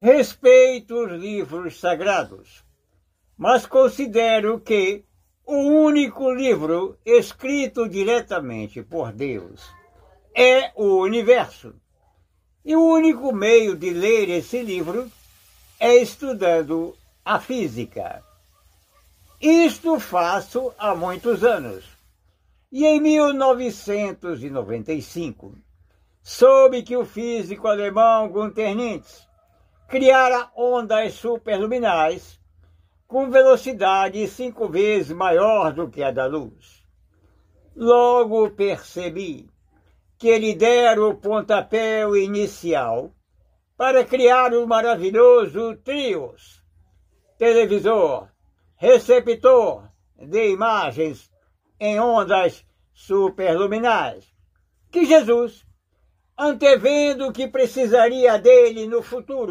Respeito os livros sagrados, mas considero que o único livro escrito diretamente por Deus é o universo. E o único meio de ler esse livro é estudando a física. Isto faço há muitos anos. E em 1995, soube que o físico alemão Gunther Nietzsche criara ondas superluminais com velocidade cinco vezes maior do que a da luz. Logo percebi que ele dera o pontapé inicial para criar o maravilhoso trios, televisor, receptor de imagens em ondas superluminais, que Jesus, antevendo o que precisaria dele no futuro,